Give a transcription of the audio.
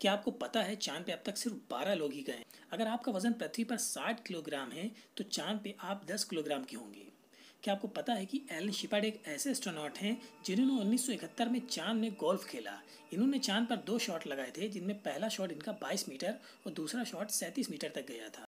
क्या आपको पता है चांद पे अब तक सिर्फ बारह लोग ही गए हैं अगर आपका वजन पृथ्वी पर साठ किलोग्राम है तो चांद पे आप दस किलोग्राम के होंगे क्या आपको पता है कि एलन शिपाड एक ऐसे एस्ट्रोनॉट हैं जिन्होंने उन्नीस में चांद में गोल्फ खेला इन्होंने चांद पर दो शॉट लगाए थे जिनमें पहला शॉट इनका 22 मीटर और दूसरा शॉट 37 मीटर तक गया था